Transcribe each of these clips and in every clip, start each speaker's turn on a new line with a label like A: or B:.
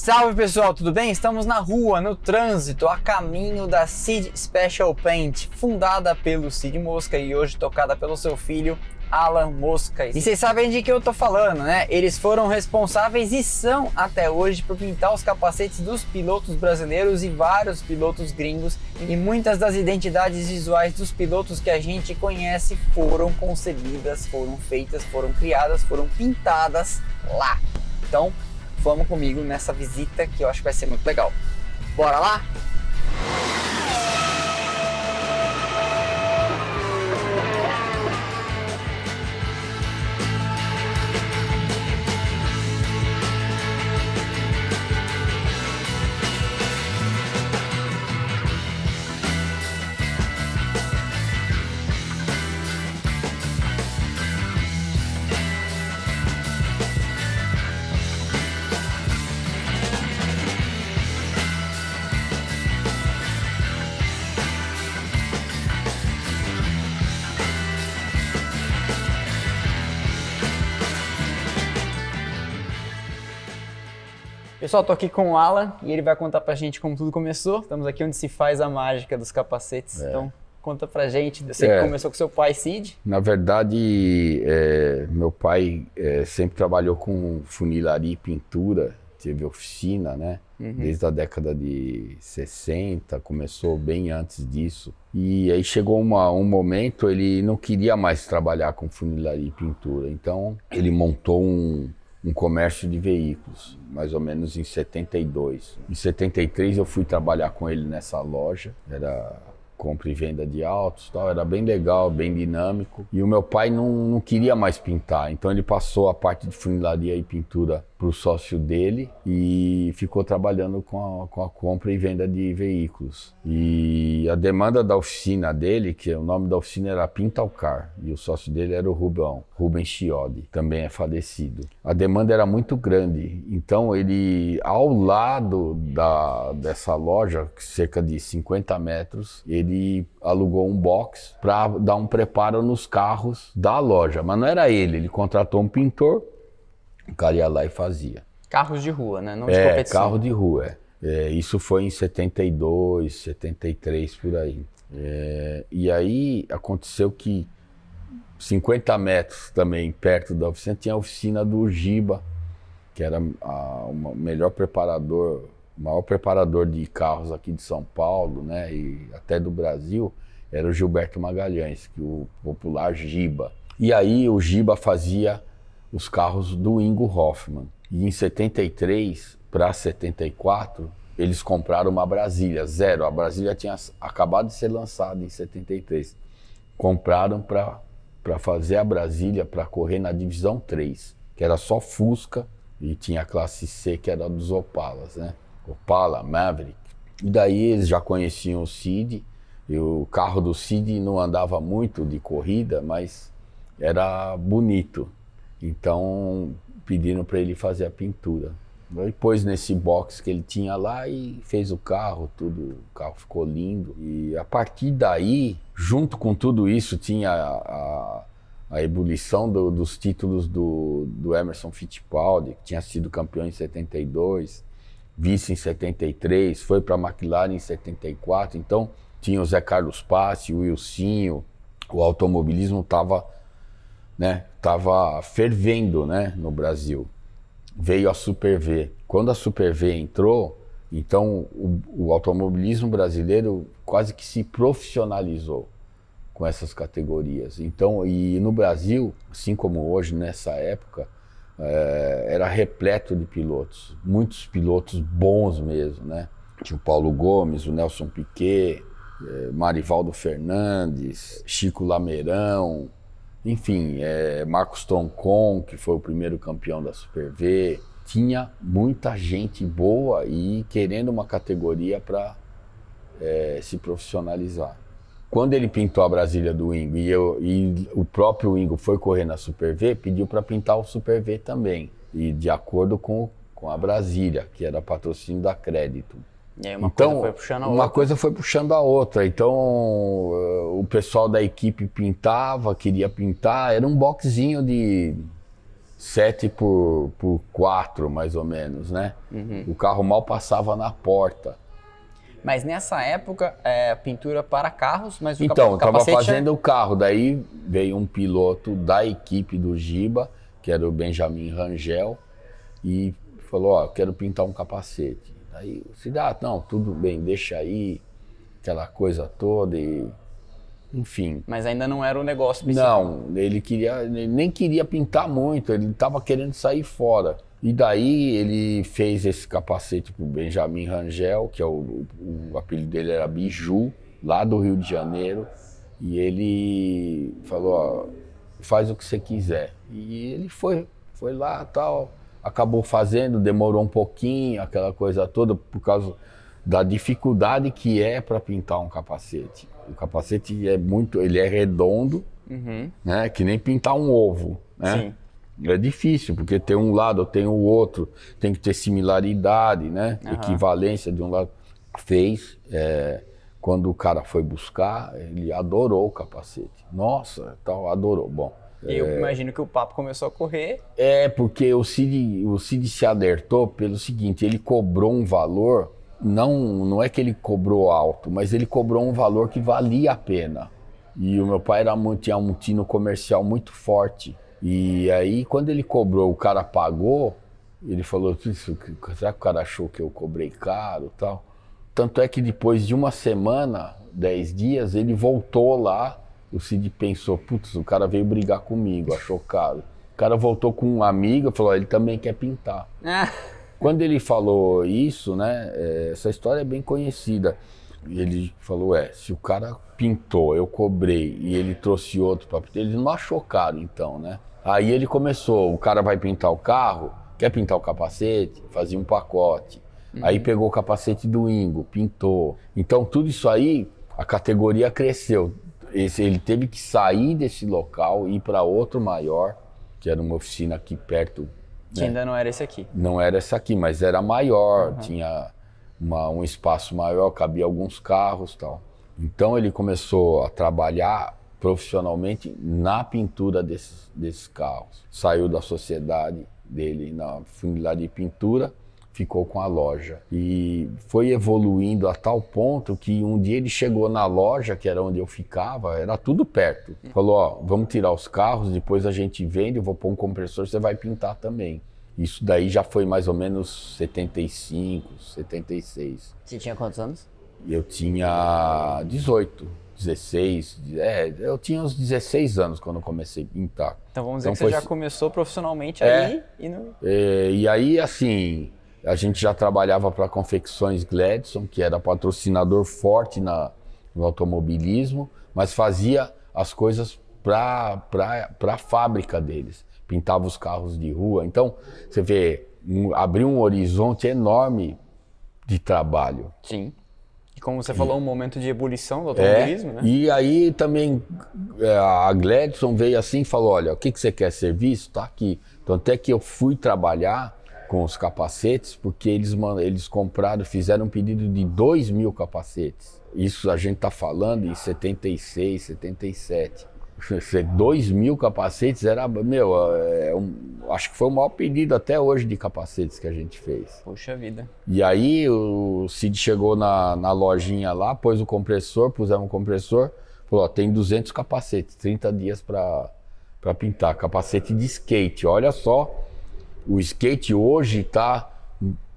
A: Salve pessoal, tudo bem? Estamos na rua, no trânsito, a caminho da Cid Special Paint, fundada pelo Cid Mosca e hoje tocada pelo seu filho Alan Mosca. E vocês sabem de que eu tô falando, né? Eles foram responsáveis e são até hoje por pintar os capacetes dos pilotos brasileiros e vários pilotos gringos, e muitas das identidades visuais dos pilotos que a gente conhece foram concebidas, foram feitas, foram criadas, foram pintadas lá. Então, vamos comigo nessa visita que eu acho que vai ser muito legal. Bora lá? Pessoal, tô aqui com o Alan e ele vai contar pra gente como tudo começou. Estamos aqui onde se faz a mágica dos capacetes. É. Então, conta pra gente. Você é. começou com seu pai, Cid?
B: Na verdade, é, meu pai é, sempre trabalhou com funilaria e pintura, teve oficina, né? Uhum. Desde a década de 60, começou bem antes disso. E aí chegou uma, um momento, ele não queria mais trabalhar com funilaria e pintura. Então, ele montou um um comércio de veículos, mais ou menos em 72. Em 73 eu fui trabalhar com ele nessa loja, era compra e venda de autos, tal, era bem legal, bem dinâmico. E o meu pai não, não queria mais pintar, então ele passou a parte de funilaria e pintura para o sócio dele e ficou trabalhando com a, com a, compra e venda de veículos. E a demanda da oficina dele, que é, o nome da oficina era Pintalcar, e o sócio dele era o Rubão, Rubem Chiodi, também é falecido. A demanda era muito grande, então ele, ao lado da, dessa loja, cerca de 50 metros, ele alugou um box para dar um preparo nos carros da loja. Mas não era ele, ele contratou um pintor o cara ia lá e fazia.
A: Carros de rua, né? Não de é, competição. carro
B: de rua, é. é. Isso foi em 72, 73, por aí. É, e aí aconteceu que 50 metros também perto da oficina tinha a oficina do Giba, que era o melhor preparador, maior preparador de carros aqui de São Paulo, né? E até do Brasil, era o Gilberto Magalhães, que o popular Giba. E aí o Giba fazia os carros do Ingo Hoffman. E em 73 para 74, eles compraram uma Brasília, zero. A Brasília tinha acabado de ser lançada em 73. Compraram para fazer a Brasília para correr na divisão 3, que era só Fusca e tinha a classe C, que era dos Opalas, né? Opala, Maverick. E daí eles já conheciam o Cid. E o carro do Cid não andava muito de corrida, mas era bonito. Então pediram para ele fazer a pintura. Ele pôs nesse box que ele tinha lá e fez o carro, tudo, o carro ficou lindo. E a partir daí, junto com tudo isso, tinha a, a ebulição do, dos títulos do, do Emerson Fittipaldi, que tinha sido campeão em 72, vice em 73, foi para a McLaren em 74. Então, tinha o Zé Carlos Passe, o Wilsinho, o automobilismo estava né, estava fervendo né, no Brasil. Veio a Super V. Quando a Super V entrou, então o, o automobilismo brasileiro quase que se profissionalizou com essas categorias. Então, e no Brasil, assim como hoje, nessa época, é, era repleto de pilotos, muitos pilotos bons mesmo, né? Tinha o Paulo Gomes, o Nelson Piquet, é, Marivaldo Fernandes, Chico Lameirão, enfim, é, Marcos Toncon, que foi o primeiro campeão da Super V, tinha muita gente boa e querendo uma categoria para é, se profissionalizar. Quando ele pintou a Brasília do Ingo e, eu, e o próprio Ingo foi correr na Super V, pediu para pintar o Super V também, e de acordo com, com a Brasília, que era patrocínio da Crédito. E aí uma então, coisa foi puxando a uma outra. Uma coisa foi puxando a outra. Então, eh, o pessoal da equipe pintava, queria pintar. Era um boxinho de 7 por, por 4, mais ou menos, né? Uhum. O carro mal passava na porta.
A: Mas nessa época, é, pintura para carros, mas o Então, eu estava é fazendo
B: o carro. Daí veio um piloto da equipe do Giba, que era o Benjamin Rangel, e falou, ó, oh, quero pintar um capacete. Aí o cidadão, ah, não, tudo bem, deixa aí, aquela coisa toda e enfim.
A: Mas ainda não era o negócio
B: principal. Não, ele queria, ele nem queria pintar muito, ele estava querendo sair fora. E daí ele fez esse capacete pro Benjamin Rangel, que é o, o, o apelido dele era Biju, lá do Rio de Janeiro. E ele falou, ó, faz o que você quiser. E ele foi, foi lá tal, acabou fazendo, demorou um pouquinho, aquela coisa toda, por causa da dificuldade que é para pintar um capacete. O capacete é muito, ele é redondo, uhum. né? Que nem pintar um ovo, né? Sim. É difícil, porque tem um lado, tem o outro, tem que ter similaridade, né? Uhum. Equivalência de um lado. Fez, é, quando o cara foi buscar, ele adorou o capacete. Nossa, tal, adorou. Bom, e eu é.
A: imagino que o papo começou a correr.
B: É, porque o Cid, o Cid se alertou pelo seguinte: ele cobrou um valor, não, não é que ele cobrou alto, mas ele cobrou um valor que valia a pena. E o meu pai era tinha um tino comercial muito forte. E aí, quando ele cobrou, o cara pagou, ele falou: será que o cara achou que eu cobrei caro tal? Tanto é que depois de uma semana, dez dias, ele voltou lá o Cid pensou, putz, o cara veio brigar comigo, achou é caro. O cara voltou com um amigo, falou, ele também quer pintar. Quando ele falou isso, né, eh, essa história é bem conhecida. Ele falou, é, se o cara pintou, eu cobrei e ele trouxe outro para pintar, ele não achou caro então, né? Aí ele começou, o cara vai pintar o carro, quer pintar o capacete, fazia um pacote. Uhum. Aí pegou o capacete do Ingo, pintou. Então tudo isso aí, a categoria cresceu esse, ele teve que sair desse local e ir para outro maior, que era uma oficina aqui perto. Que né?
A: ainda não era esse aqui.
B: Não era esse aqui, mas era maior, uhum. tinha uma, um espaço maior, cabia alguns carros tal. Então ele começou a trabalhar profissionalmente na pintura desses, desses carros. Saiu da sociedade dele na funilidade de pintura ficou com a loja. E foi evoluindo a tal ponto que um dia ele chegou na loja, que era onde eu ficava, era tudo perto. É. Falou: Ó, vamos tirar os carros, depois a gente vende, eu vou pôr um compressor, você vai pintar também. Isso daí já foi mais ou menos 75, 76. Você tinha quantos anos? Eu tinha 18, 16. É, eu tinha uns 16 anos quando comecei a pintar. Então vamos então dizer então, que você foi... já
A: começou profissionalmente é, aí e não...
B: é, e aí, assim, a gente já trabalhava para Confecções Gladson, que era patrocinador forte na, no automobilismo, mas fazia as coisas para a fábrica deles. Pintava os carros de rua. Então, você vê, um, abriu um horizonte enorme de trabalho. Sim.
A: E como você falou, um momento de ebulição do é, automobilismo, é, né? E
B: aí também é, a Gladson veio assim e falou, olha, o que, que você quer serviço? Tá aqui. Então até que eu fui trabalhar com os capacetes, porque eles, eles compraram, fizeram um pedido de 2 mil capacetes. Isso a gente está falando em 76, 77. 2 mil capacetes era, meu, é um, acho que foi o maior pedido até hoje de capacetes que a gente fez. Puxa vida. E aí o Cid chegou na, na lojinha lá, pôs o compressor, puseram o compressor, falou: ó, tem 200 capacetes, 30 dias para pintar. Capacete de skate, olha só o skate hoje está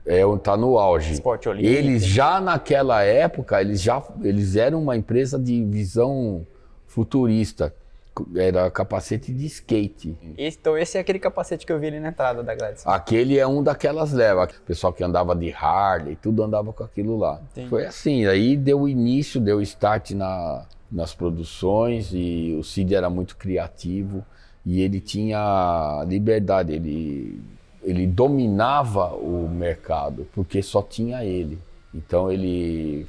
B: é, tá no auge. Esporte olímpico. Eles já naquela época, eles já eles eram uma empresa de visão futurista. Era capacete de skate. Então
A: esse é aquele capacete que eu vi ali na entrada da Gladys.
B: Aquele é um daquelas levas. O pessoal que andava de Harley, tudo andava com aquilo lá. Entendi. Foi assim, aí deu início, deu start na, nas produções e o Cid era muito criativo e ele tinha liberdade, ele ele dominava o mercado, porque só tinha ele. Então ele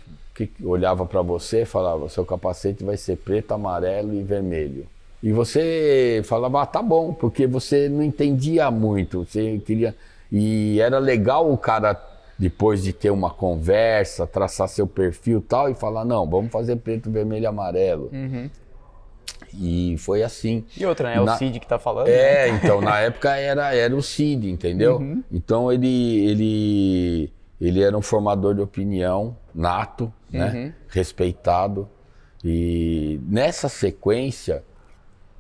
B: olhava para você e falava: seu capacete vai ser preto, amarelo e vermelho. E você falava: ah, tá bom, porque você não entendia muito, você queria. E era legal o cara, depois de ter uma conversa, traçar seu perfil tal, e falar: não, vamos fazer preto, vermelho e amarelo. Uhum. E foi assim. E outra, né? É na... o Cid que tá falando. É, né? então, na época era, era o Cid, entendeu? Uhum. Então ele, ele, ele era um formador de opinião nato, né? Uhum. Respeitado. E nessa sequência,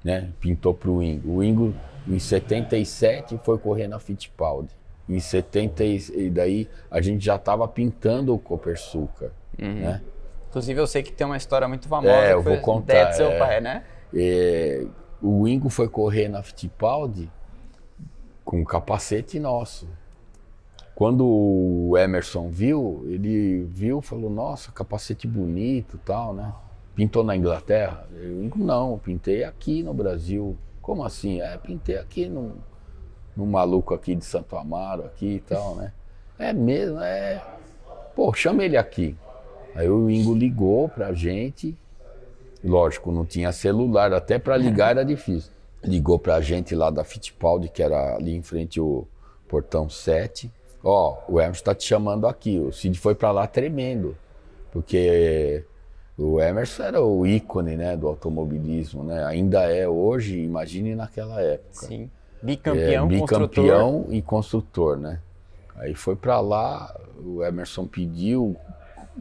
B: né? Pintou pro Ingo. O Ingo, em 77, foi correr na Fittipaldi. Em 70, e daí a gente já tava pintando o Copersuca, uhum. né?
A: Inclusive, eu sei que tem uma história muito famosa. É, eu vou contar. seu é, pai, né?
B: É, o Ingo foi correr na Fittipaldi com um capacete nosso. Quando o Emerson viu, ele viu, e falou: Nossa, capacete bonito, tal, né? Pintou na Inglaterra? Eu digo, não, pintei aqui no Brasil. Como assim? É, pintei aqui num, num maluco aqui de Santo Amaro, aqui e tal, né? É mesmo, é. Pô, chama ele aqui. Aí o Ingo ligou pra gente, lógico, não tinha celular, até para ligar era difícil. Ligou pra gente lá da Fittipaldi, que era ali em frente ao portão 7. Ó, oh, o Emerson está te chamando aqui. O Cid foi para lá tremendo, porque o Emerson era o ícone né, do automobilismo, né? ainda é hoje, imagine naquela época. Sim, bicampeão, é, bicampeão construtor. e construtor. Né? Aí foi para lá, o Emerson pediu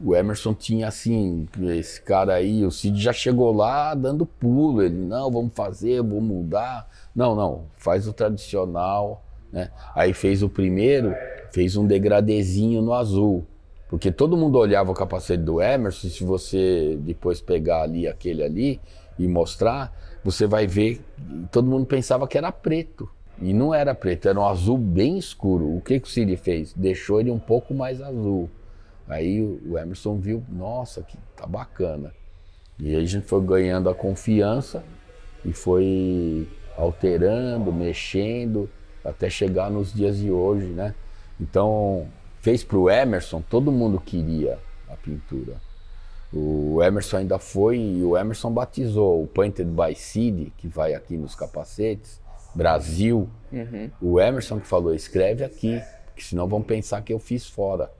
B: o Emerson tinha assim, esse cara aí, o Cid já chegou lá dando pulo, ele, não, vamos fazer, vou mudar. Não, não, faz o tradicional, né? Aí fez o primeiro, fez um degradezinho no azul, porque todo mundo olhava o capacete do Emerson, se você depois pegar ali aquele ali e mostrar, você vai ver, todo mundo pensava que era preto. E não era preto, era um azul bem escuro. O que, que o Cid fez? Deixou ele um pouco mais azul. Aí o Emerson viu, nossa, que tá bacana. E aí a gente foi ganhando a confiança e foi alterando, mexendo, até chegar nos dias de hoje, né? Então, fez para o Emerson, todo mundo queria a pintura. O Emerson ainda foi, e o Emerson batizou o Painted by city que vai aqui nos capacetes, Brasil. Uhum. O Emerson que falou, escreve aqui, que senão vão pensar que eu fiz fora.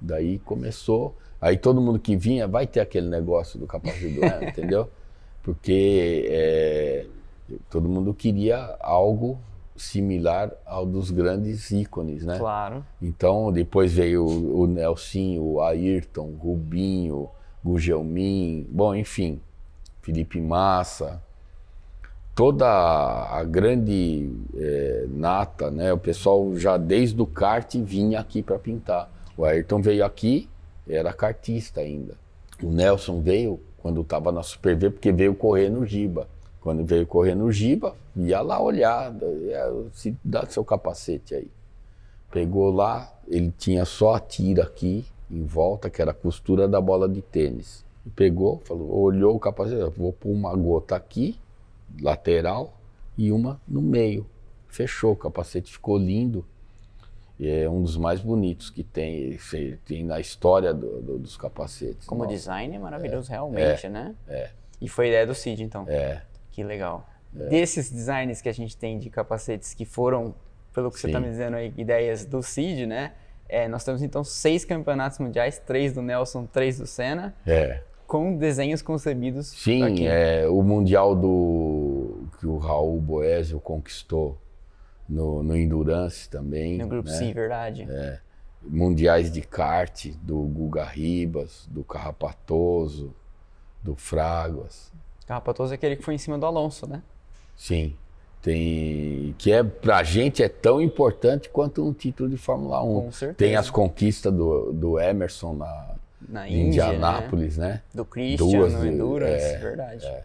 B: Daí começou. Aí todo mundo que vinha vai ter aquele negócio do capacete do ano, entendeu? Porque é, todo mundo queria algo similar ao dos grandes ícones, né? Claro. Então depois veio o, o Nelsinho, o Ayrton, Rubinho, Gugelmin, bom, enfim, Felipe Massa, toda a grande é, nata, né? O pessoal já desde o kart vinha aqui para pintar. O Ayrton veio aqui, era cartista ainda. O Nelson veio quando estava na Super V, porque veio correr no Giba. Quando veio correr no Giba, ia lá olhar, ia, se dá seu capacete aí. Pegou lá, ele tinha só a tira aqui em volta, que era a costura da bola de tênis. Pegou, falou, olhou o capacete, vou pôr uma gota aqui, lateral, e uma no meio. Fechou, o capacete ficou lindo. E é um dos mais bonitos que tem, tem na história do, do, dos capacetes. Como Nossa. design
A: é maravilhoso, é, realmente, é, né? É. E foi ideia do Cid, então. É. Que legal. É. Desses designs que a gente tem de capacetes que foram, pelo que tá Sim. você está me dizendo aí, ideias do Cid, né? É, nós temos então seis campeonatos mundiais, três do Nelson, três do Senna. É com desenhos concebidos.
B: Sim, é o mundial do que o Raul Boésio conquistou no, no Endurance também. No Grupo né? C,
A: verdade. É.
B: Mundiais de kart, do Guga Ribas, do Carrapatoso, do Fraguas.
A: Carrapatoso é aquele que foi em cima do Alonso, né?
B: Sim. Tem, que é pra gente é tão importante quanto um título de Fórmula 1. Com certeza. Tem as conquistas do, do Emerson na, na Índia, né? Indianápolis, né? né? Do Christian, Duas, no Endurance, é, verdade. É.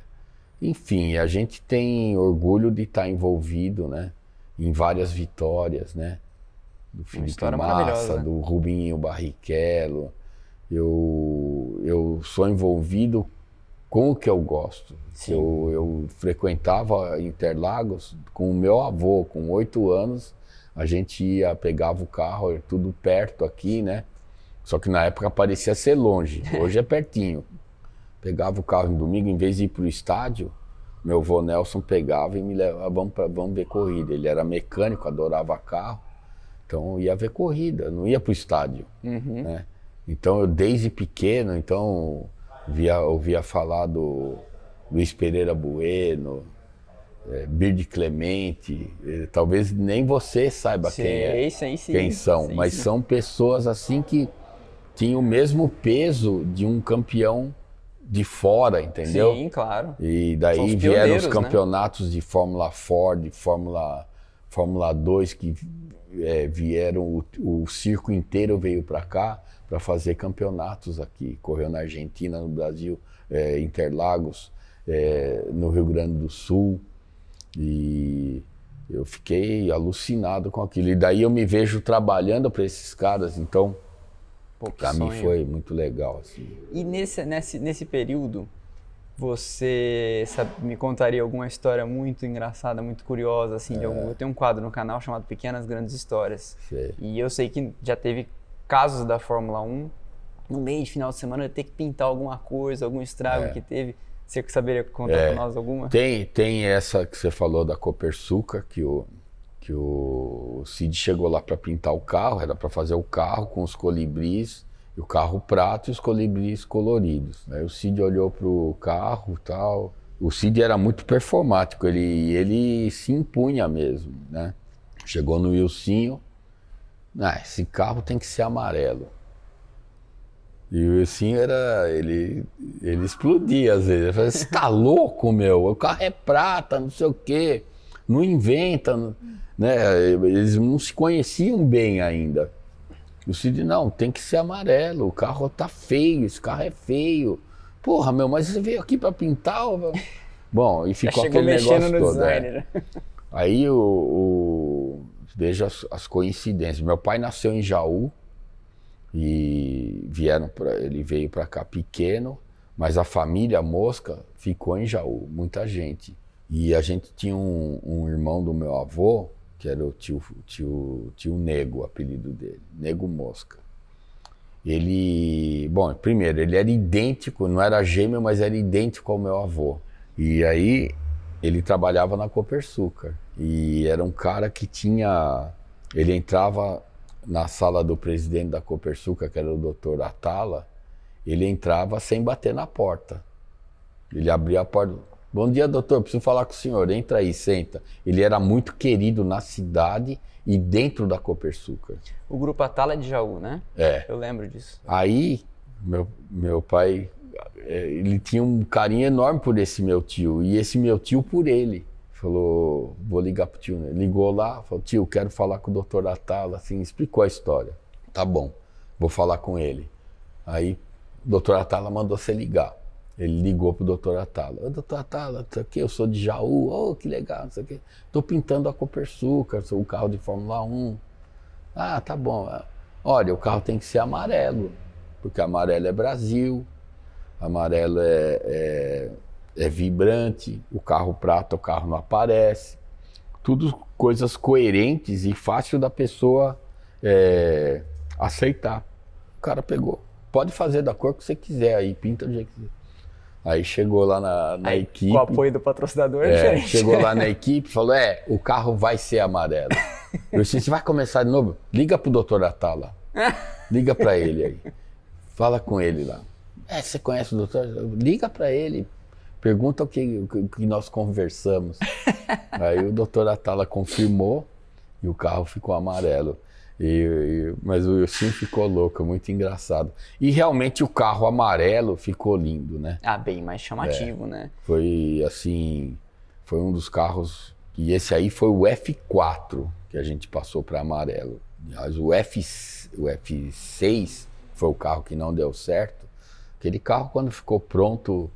B: Enfim, a gente tem orgulho de estar tá envolvido, né? em várias vitórias, né? Do Felipe Massa, né? do Rubinho Barrichello. Eu, eu sou envolvido com o que eu gosto. Eu, eu frequentava Interlagos com o meu avô, com oito anos. A gente ia, pegava o carro, tudo perto aqui, né? Só que na época parecia ser longe, hoje é pertinho. Pegava o carro no domingo, em vez de ir para o estádio, meu vô Nelson pegava e me levava, vamos, pra, vamos ver corrida. Ele era mecânico, adorava carro, então ia ver corrida, não ia para o estádio. Uhum. Né? Então eu desde pequeno, então via, ouvia falar do Luiz Pereira Bueno, é, Bird Clemente, é, talvez nem você saiba sim, quem é, sim, sim, quem são, mas são pessoas assim que tinham o mesmo peso de um campeão de fora, entendeu? Sim, claro. E daí os vieram os né? campeonatos né? de Fórmula Ford, Fórmula, Fórmula 2, que é, vieram, o, o circo inteiro veio para cá para fazer campeonatos aqui. Correu na Argentina, no Brasil, é, Interlagos, é, no Rio Grande do Sul. E eu fiquei alucinado com aquilo. E daí eu me vejo trabalhando para esses caras, então Pô, que pra sonho. mim foi muito legal, assim.
A: E nesse, nesse, nesse período, você sabe, me contaria alguma história muito engraçada, muito curiosa, assim, é. algum, eu tenho um quadro no canal chamado Pequenas Grandes Histórias. E eu sei que já teve casos da Fórmula 1, no meio de final de semana, ter que pintar alguma coisa, algum estrago é. que teve. Você saberia contar é. para nós alguma?
B: Tem, tem essa que você falou da Copersuca, que o... Eu que o Cid chegou lá para pintar o carro, era para fazer o carro com os colibris, o carro prato e os colibris coloridos. Aí né? o Cid olhou pro carro, tal. O Cid era muito performático, ele ele se impunha mesmo, né? Chegou no Wilsinho, ah, esse carro tem que ser amarelo. E o Wilson era. Ele, ele explodia às vezes. Ele falava, você tá louco, meu? O carro é prata, não sei o quê não inventa, né? Eles não se conheciam bem ainda. O Cid, não, tem que ser amarelo, o carro tá feio, esse carro é feio. Porra, meu, mas você veio aqui para pintar? Bom, e ficou aquele negócio no todo. É. Design, é. né? Aí o, o... veja as, as, coincidências. Meu pai nasceu em Jaú e vieram pra, ele veio para cá pequeno, mas a família Mosca ficou em Jaú, muita gente. E a gente tinha um, um irmão do meu avô, que era o tio, tio, tio Nego, o apelido dele, Nego Mosca. Ele, bom, primeiro, ele era idêntico, não era gêmeo, mas era idêntico ao meu avô. E aí ele trabalhava na Copersucar e era um cara que tinha, ele entrava na sala do presidente da Copersucar, que era o doutor Atala, ele entrava sem bater na porta. Ele abria a porta, Bom dia, doutor. Preciso falar com o senhor. Entra aí, senta. Ele era muito querido na cidade e dentro da Copersucar.
A: O grupo Atala é de Jaú, né?
B: É. Eu lembro disso. Aí, meu, meu pai, é, ele tinha um carinho enorme por esse meu tio e esse meu tio por ele. Falou, vou ligar pro tio. Ligou lá, falou, tio, quero falar com o doutor Atala. Assim, explicou a história. Tá bom, vou falar com ele. Aí, o doutor Atala mandou você ligar. Ele ligou pro doutor Atala. Ô, doutor Atala, não aqui, eu sou de Jaú, oh, que legal, não sei o Tô pintando a sou o carro de Fórmula 1. Ah, tá bom. Olha, o carro tem que ser amarelo, porque amarelo é Brasil, amarelo é, é, é vibrante, o carro prata, o carro não aparece. Tudo coisas coerentes e fácil da pessoa é, aceitar. O cara pegou. Pode fazer da cor que você quiser aí, pinta do jeito que você quiser. Aí chegou lá na, na Aí, equipe. Com o apoio do patrocinador, é, gente. Chegou lá na equipe falou: é, o carro vai ser amarelo. Eu disse: você vai começar de novo? Liga pro doutor Atala. Liga para ele aí. Fala com ele lá. É, você conhece o doutor? Liga para ele. Pergunta o que, o que nós conversamos. aí o doutor Atala confirmou e o carro ficou amarelo. E, e, mas o Wilson ficou louco, muito engraçado. E realmente o carro amarelo ficou lindo, né? Ah, bem mais chamativo, é, né? Foi assim, foi um dos carros. E esse aí foi o F4 que a gente passou para amarelo. Mas o, F, o F6 foi o carro que não deu certo. Aquele carro, quando ficou pronto,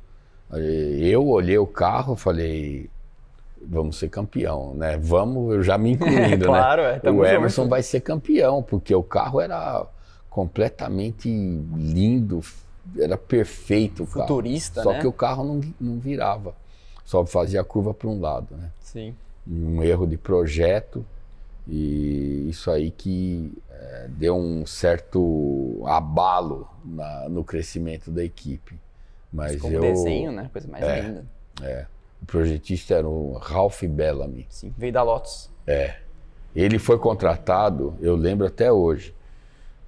B: eh, eu olhei o carro, falei, vamos ser campeão, né? Vamos, eu já me incluindo, né? claro, né? É, o Emerson vai ser campeão, porque o carro era completamente lindo, era perfeito. o Futurista, Só né? que o carro não, não virava, só fazia a curva para um lado, né? Sim. Um erro de projeto e isso aí que é, deu um certo abalo na, no crescimento da equipe. Mas eu... desenho, né? Coisa mais é, linda. É. O projetista era o Ralph Bellamy. Sim, veio da Lotus. É. Ele foi contratado, eu lembro até hoje,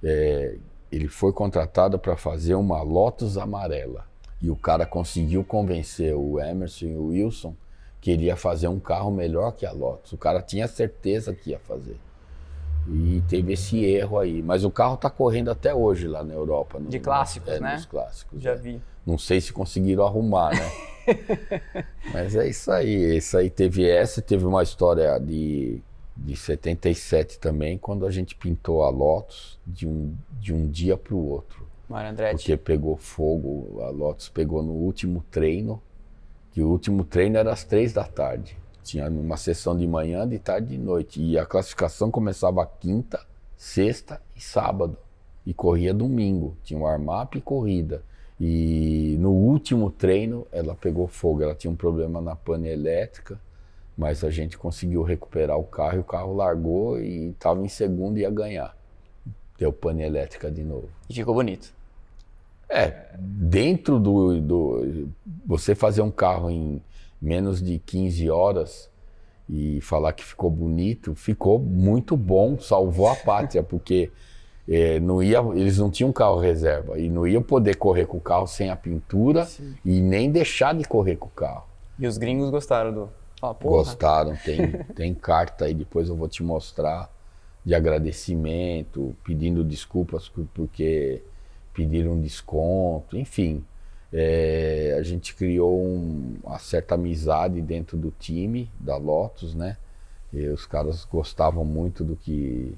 B: é, ele foi contratado para fazer uma Lotus amarela. E o cara conseguiu convencer o Emerson e o Wilson que ele ia fazer um carro melhor que a Lotus. O cara tinha certeza que ia fazer. E teve esse erro aí. Mas o carro está correndo até hoje lá na Europa. No, de clássicos, no, é, né? Nos clássicos. Já é. vi. Não sei se conseguiram arrumar, né? Mas é isso aí. Isso aí teve essa, teve uma história de, de 77 também, quando a gente pintou a Lotus de um, de um dia para o outro. André Porque pegou fogo, a Lotus pegou no último treino, que o último treino era às três da tarde. Tinha uma sessão de manhã, de tarde e de noite. E a classificação começava quinta, sexta e sábado. E corria domingo. Tinha um warm-up e corrida. E no último treino ela pegou fogo. Ela tinha um problema na pane elétrica, mas a gente conseguiu recuperar o carro e o carro largou e estava em segundo e ia ganhar. Deu pane elétrica de novo. E ficou bonito. É, dentro do, do. Você fazer um carro em menos de 15 horas e falar que ficou bonito, ficou muito bom, salvou a pátria, porque é, não ia, eles não tinham carro reserva e não iam poder correr com o carro sem a pintura Sim. e nem deixar de correr com o carro.
A: E os gringos gostaram do. Oh, gostaram, tem,
B: tem carta aí, depois eu vou te mostrar de agradecimento, pedindo desculpas porque pediram desconto, enfim. É, a gente criou um, uma certa amizade dentro do time da Lotus, né? E os caras gostavam muito do que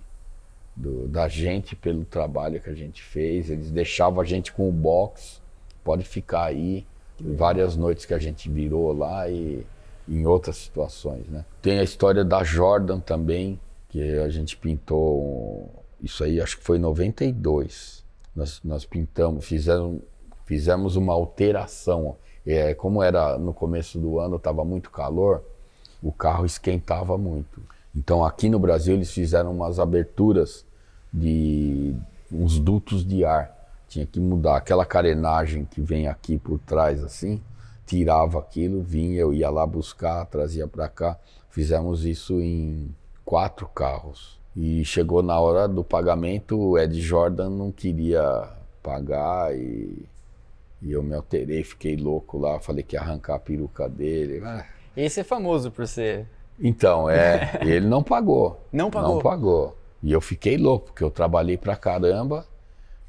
B: do, da gente pelo trabalho que a gente fez. Eles deixavam a gente com o box, pode ficar aí. Várias noites que a gente virou lá e em outras situações, né? Tem a história da Jordan também, que a gente pintou, isso aí acho que foi em 92. Nós, nós pintamos, fizeram, fizemos uma alteração. É, como era no começo do ano, estava muito calor, o carro esquentava muito. Então aqui no Brasil eles fizeram umas aberturas de uns dutos de ar. Tinha que mudar aquela carenagem que vem aqui por trás assim, tirava aquilo, vinha, eu ia lá buscar, trazia para cá. Fizemos isso em quatro carros. E chegou na hora do pagamento, o Ed Jordan não queria pagar e, e eu me alterei, fiquei louco lá, falei que ia arrancar a peruca dele.
A: Esse é famoso por ser
B: então, é, ele não pagou. Não pagou? Não pagou. E eu fiquei louco, porque eu trabalhei pra caramba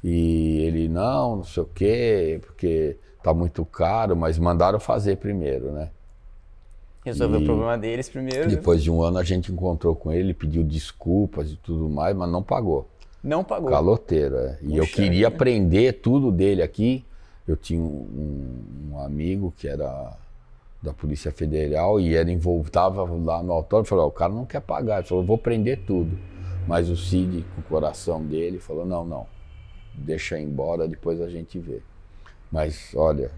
B: e ele, não, não sei o quê, porque tá muito caro, mas mandaram fazer primeiro, né? Resolveu e o problema
A: deles primeiro. Depois
B: de um ano a gente encontrou com ele, pediu desculpas e tudo mais, mas não pagou. Não pagou. Caloteiro, é. E eu queria aprender tudo dele aqui. Eu tinha um, um amigo que era da Polícia Federal e era envolvido, lá no autódromo, falou, o cara não quer pagar, ele falou, vou prender tudo. Mas o Cid, com o coração dele, falou, não, não, deixa embora, depois a gente vê. Mas, olha...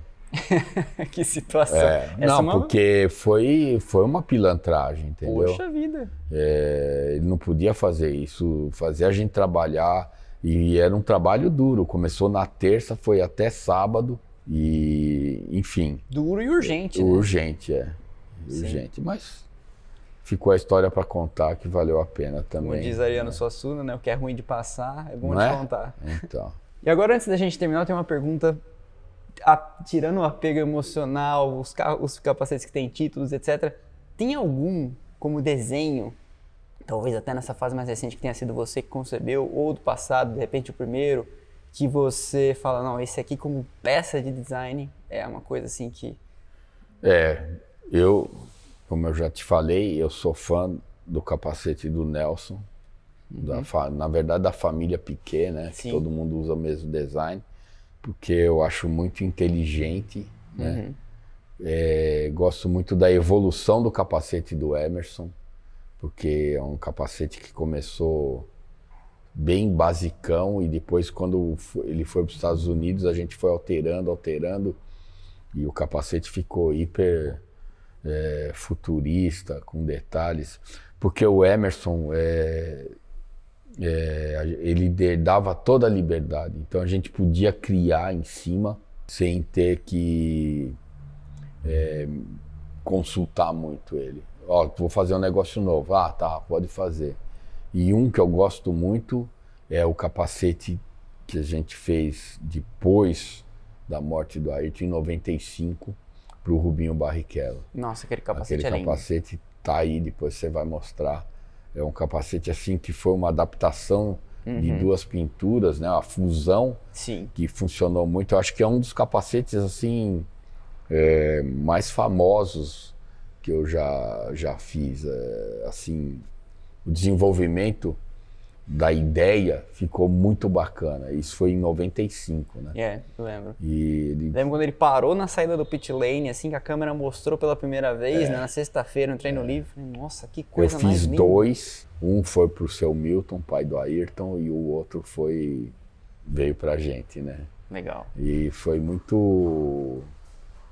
B: que situação. É, não, é porque foi, foi uma pilantragem, entendeu? Poxa vida. É, ele não podia fazer isso, fazer a gente trabalhar, e era um trabalho duro. Começou na terça, foi até sábado, e, enfim.
A: Duro e urgente. É, né?
B: Urgente, é. Sim. Urgente. Mas ficou a história para contar que valeu a pena também. Como diz
A: Ariano né? Suassuna, né? O que é ruim de passar é bom Não de é? contar. Então. E agora, antes da gente terminar, tem uma pergunta. A, tirando o apego emocional, os, os capacetes que têm títulos, etc. Tem algum como desenho talvez até nessa fase mais recente que tenha sido você que concebeu, ou do passado, de repente o primeiro, que você fala, não, esse aqui como peça de design é uma coisa assim que...
B: É, eu, como eu já te falei, eu sou fã do capacete do Nelson, uhum. da, na verdade da família Piquet, né? Sim. Que todo mundo usa o mesmo design, porque eu acho muito inteligente, né? Uhum. É, gosto muito da evolução do capacete do Emerson, porque é um capacete que começou bem basicão e depois quando ele foi para os Estados Unidos a gente foi alterando, alterando e o capacete ficou hiper é, futurista com detalhes porque o Emerson é, é, ele dava toda a liberdade então a gente podia criar em cima sem ter que é, consultar muito ele ó vou fazer um negócio novo ah tá pode fazer e um que eu gosto muito é o capacete que a gente fez depois da morte do Ayrton, em 95, para o Rubinho Barrichello.
A: Nossa, aquele capacete aquele é
B: capacete está tá aí, depois você vai mostrar. É um capacete assim que foi uma adaptação uhum. de duas pinturas, né? uma fusão Sim. que funcionou muito. Eu acho que é um dos capacetes assim é, mais famosos que eu já já fiz, é, assim o desenvolvimento da ideia ficou muito bacana. Isso foi em 95, né?
A: É, eu lembro.
B: E ele...
A: Lembro quando ele parou na saída do pit lane, assim, que a câmera mostrou pela primeira vez, é. né, na sexta-feira, no treino é. livre. Falei, Nossa, que coisa Eu fiz
B: dois. Um foi pro seu Milton, pai do Ayrton, e o outro foi... veio pra gente, né? Legal. E foi muito...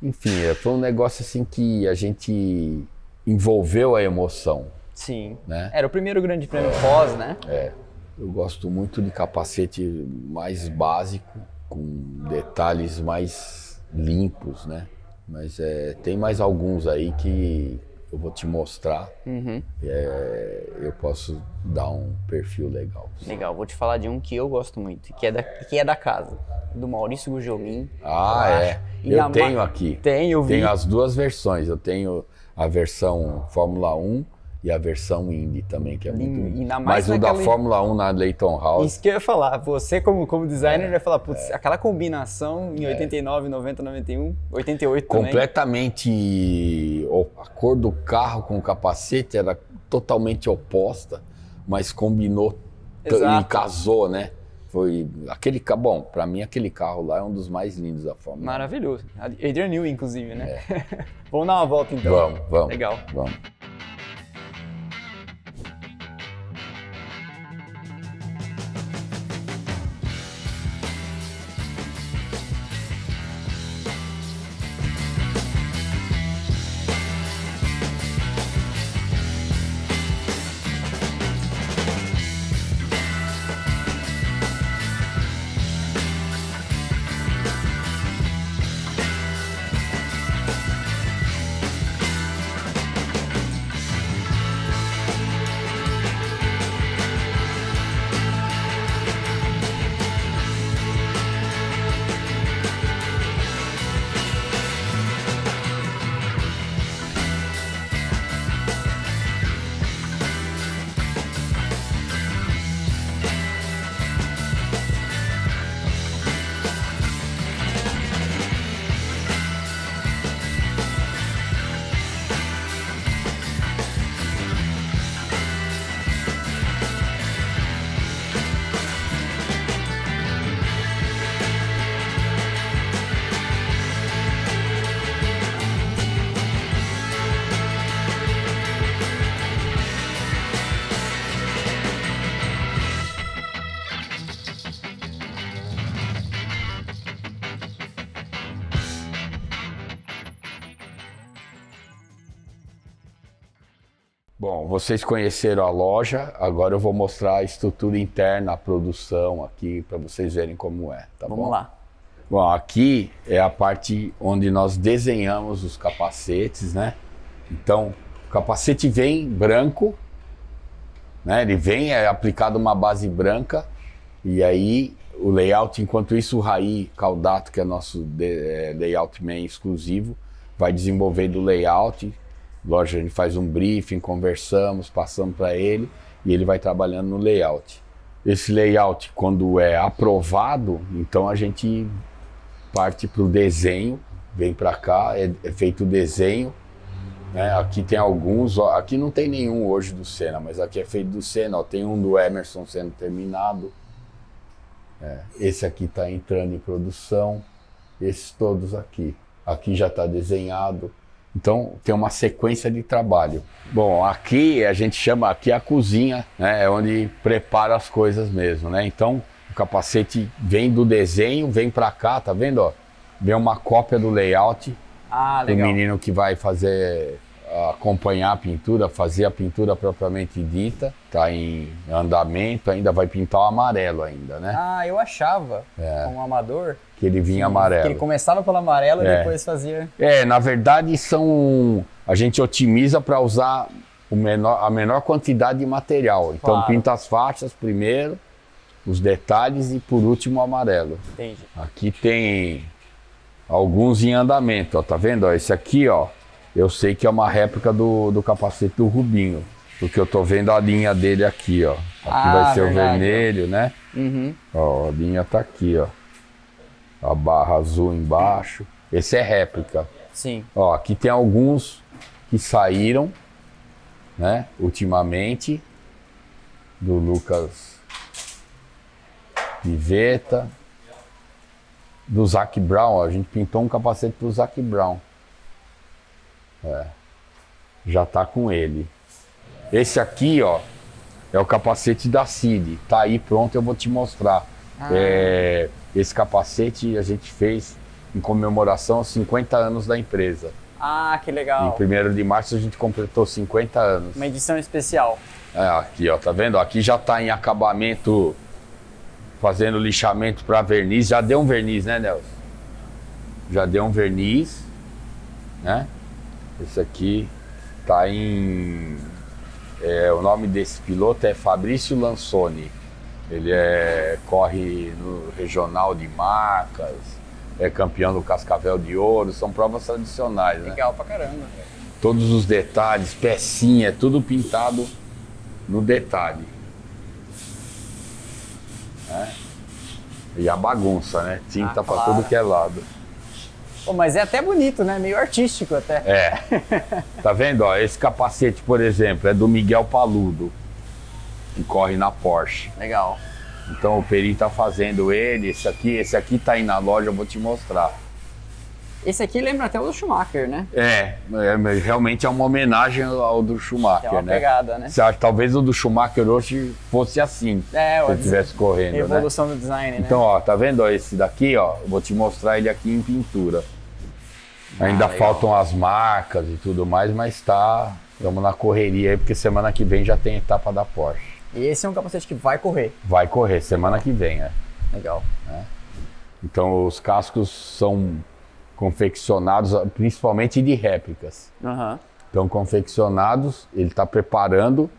B: Enfim, é, foi um negócio assim que a gente envolveu a emoção Sim. Né? Era
A: o primeiro grande prêmio pós, né? É.
B: Eu gosto muito de capacete mais básico, com detalhes mais limpos, né? Mas é, tem mais alguns aí que eu vou te mostrar. Uhum. É, eu posso dar um perfil legal. Legal, vou te falar de um que eu gosto muito, que é da, que
A: é da casa, do Maurício Gugelmin.
B: Ah, eu é. E eu tenho Ma... aqui. tenho vi. Tenho as duas versões. Eu tenho a versão Fórmula 1 e a versão Indy também, que é muito. Ainda mais Mas o da Fórmula 1 na Leighton House.
A: Isso que eu ia falar. Você, como, como designer, é, vai falar, putz, é. aquela combinação em é. 89, 90, 91,
B: 88 Completamente. Também. A cor do carro com o capacete era totalmente oposta, mas combinou e casou, né? Foi aquele carro. Bom, para mim, aquele carro lá é um dos mais lindos da Fórmula
A: Maravilhoso. Adrian New, inclusive, né? É. vamos dar uma volta então. Vamos, vamos. Legal.
B: Vamos. Bom, vocês conheceram a loja, agora eu vou mostrar a estrutura interna, a produção aqui, para vocês verem como é, tá Vamos bom? lá. Bom, aqui é a parte onde nós desenhamos os capacetes, né? Então, o capacete vem branco, né? Ele vem, é aplicado uma base branca, e aí o layout, enquanto isso o Raí Caldato, que é nosso de, é, layout main exclusivo, vai desenvolvendo o layout, Lógico, a gente faz um briefing, conversamos, passamos para ele e ele vai trabalhando no layout. Esse layout, quando é aprovado, então a gente parte para o desenho, vem para cá, é, é, feito o desenho. Né? Aqui tem alguns, ó, aqui não tem nenhum hoje do Senna, mas aqui é feito do Senna. Ó, tem um do Emerson sendo terminado. É, esse aqui está entrando em produção. Esses todos aqui. Aqui já está desenhado. Então tem uma sequência de trabalho. Bom, aqui a gente chama aqui a cozinha, né? É onde prepara as coisas mesmo, né? Então o capacete vem do desenho, vem para cá, tá vendo? Ó? Vem uma cópia do layout ah, do menino que vai fazer acompanhar a pintura, fazer a pintura propriamente dita, está em andamento, ainda vai pintar o amarelo ainda, né? Ah, eu achava, é.
A: um amador...
B: Que ele vinha que, amarelo. Que ele
A: começava pelo amarelo é. e depois fazia...
B: É, na verdade são... A gente otimiza para usar o menor, a menor quantidade de material. Então pinta as faixas primeiro, os detalhes e por último o amarelo. Entendi. Aqui tem alguns em andamento, ó, tá vendo? Ó, esse aqui, ó, eu sei que é uma réplica do, do capacete do Rubinho, porque eu tô vendo a linha dele aqui, ó. Aqui ah, vai ser verdade. o vermelho, né? Uhum. Ó, a linha tá aqui, ó. A barra azul embaixo. Esse é réplica. Sim. Ó, aqui tem alguns que saíram, né? Ultimamente. Do Lucas Piveta. Do Zac Brown, ó. A gente pintou um capacete pro Zac Brown. É. Já está com ele. Esse aqui, ó, é o capacete da Cine. Tá aí pronto, eu vou te mostrar. Ah. É, esse capacete a gente fez em comemoração aos 50 anos da empresa.
A: Ah, que legal. Em
B: 1 de março a gente completou 50 anos. Uma edição especial. É, aqui, ó, tá vendo? Aqui já está em acabamento, fazendo lixamento para verniz. Já deu um verniz, né, Nelson? Já deu um verniz, né? Esse aqui tá em. É, o nome desse piloto é Fabrício Lanzoni. Ele é, corre no regional de Macas, é campeão do Cascavel de Ouro, são provas tradicionais, né? Legal pra caramba, Todos os detalhes, pecinha, é tudo pintado no detalhe. Né? E a bagunça, né? Tinta ah, para claro. tudo que é lado.
A: Pô, mas é até bonito, né? Meio artístico
B: até. É. tá vendo? Ó, esse capacete, por exemplo, é do Miguel Paludo, que corre na Porsche. Legal. Então o Peri tá fazendo ele, esse aqui, esse aqui tá aí na loja, eu vou te mostrar.
A: Esse aqui lembra até o do Schumacher, né?
B: É, é realmente é uma homenagem ao do Schumacher, né? é uma né? pegada, né? Talvez o do Schumacher hoje fosse assim, é, se estivesse correndo, evolução né? Evolução
A: do design, né? Então,
B: ó, tá vendo ó, esse daqui, ó? Vou te mostrar ele aqui em pintura. Ainda ah, é. faltam as marcas e tudo mais, mas tá. Estamos na correria aí, porque semana que vem já tem etapa da Porsche. E esse é um capacete que vai correr? Vai correr, semana que vem, é. Legal. É. Então os cascos são confeccionados principalmente de réplicas. Uhum. Então confeccionados, ele está preparando,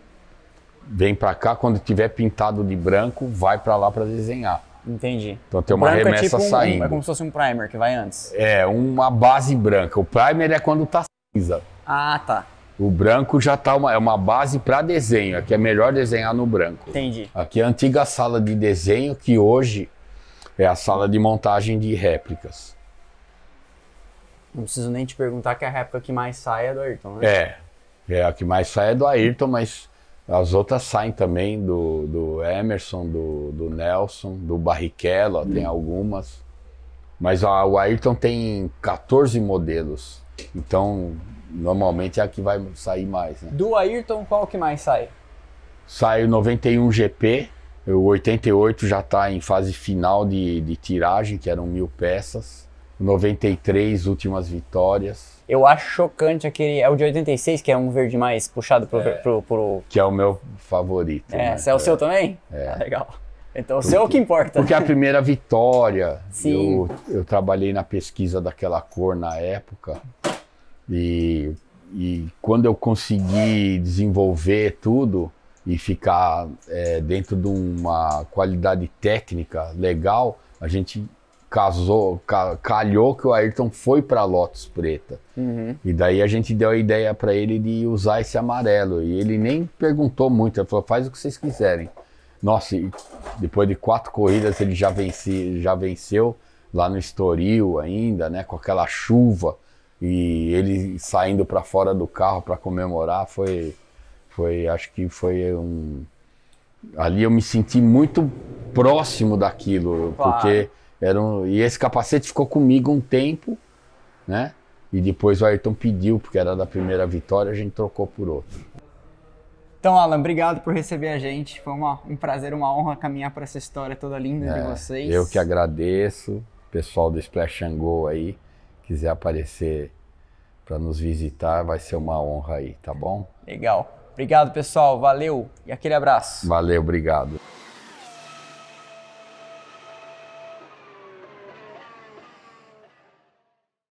B: vem para cá, quando tiver pintado de branco, vai para lá para desenhar. Entendi. Então tem uma é remessa é tipo um, é saindo. é como
A: se fosse um primer que
B: vai antes. É, uma base branca. O primer é quando tá cinza.
A: Ah, tá.
B: O branco já tá uma, é uma base para desenho. Aqui é, é melhor desenhar no branco. Entendi. Aqui é a antiga sala de desenho que hoje é a sala de montagem de réplicas.
A: Não preciso nem te perguntar que a réplica que mais sai é do Ayrton, né? É.
B: É, a que mais sai é do Ayrton, mas as outras saem também do, do Emerson, do, do Nelson, do Barrichello, tem uhum. algumas. Mas a, o Ayrton tem 14 modelos. Então, normalmente é a que vai sair mais. Né? Do Ayrton, qual que mais sai? Sai o 91 GP. O 88 já está em fase final de, de tiragem, que eram mil peças. 93, últimas vitórias. Eu acho chocante aquele. É o
A: de 86, que é um verde mais puxado pro. É, pro,
B: pro... Que é o meu favorito. É, né? é o seu
A: é. também? É. Ah, legal. Então, o seu é o que importa. Porque é a
B: primeira vitória. Sim. Eu, eu trabalhei na pesquisa daquela cor na época. E, e quando eu consegui desenvolver tudo e ficar é, dentro de uma qualidade técnica legal, a gente casou, calhou que o Ayrton foi para Lotus Preta. Uhum. E daí a gente deu a ideia para ele de usar esse amarelo. E ele nem perguntou muito, ele falou: faz o que vocês quiserem. Nossa, depois de quatro corridas ele já, venci, já venceu lá no Estoril ainda, né? Com aquela chuva e ele saindo para fora do carro para comemorar foi, foi, acho que foi um ali eu me senti muito próximo daquilo, porque era um, e esse capacete ficou comigo um tempo, né? E depois o Ayrton pediu, porque era da primeira vitória, a gente trocou por outro.
A: Então, Alan, obrigado por receber a gente. Foi uma, um prazer, uma honra caminhar por essa história toda linda é, de vocês. Eu que
B: agradeço. Pessoal do Splash Go aí, quiser aparecer para nos visitar, vai ser uma honra aí, tá bom?
A: Legal. Obrigado, pessoal. Valeu e
B: aquele abraço. Valeu, obrigado.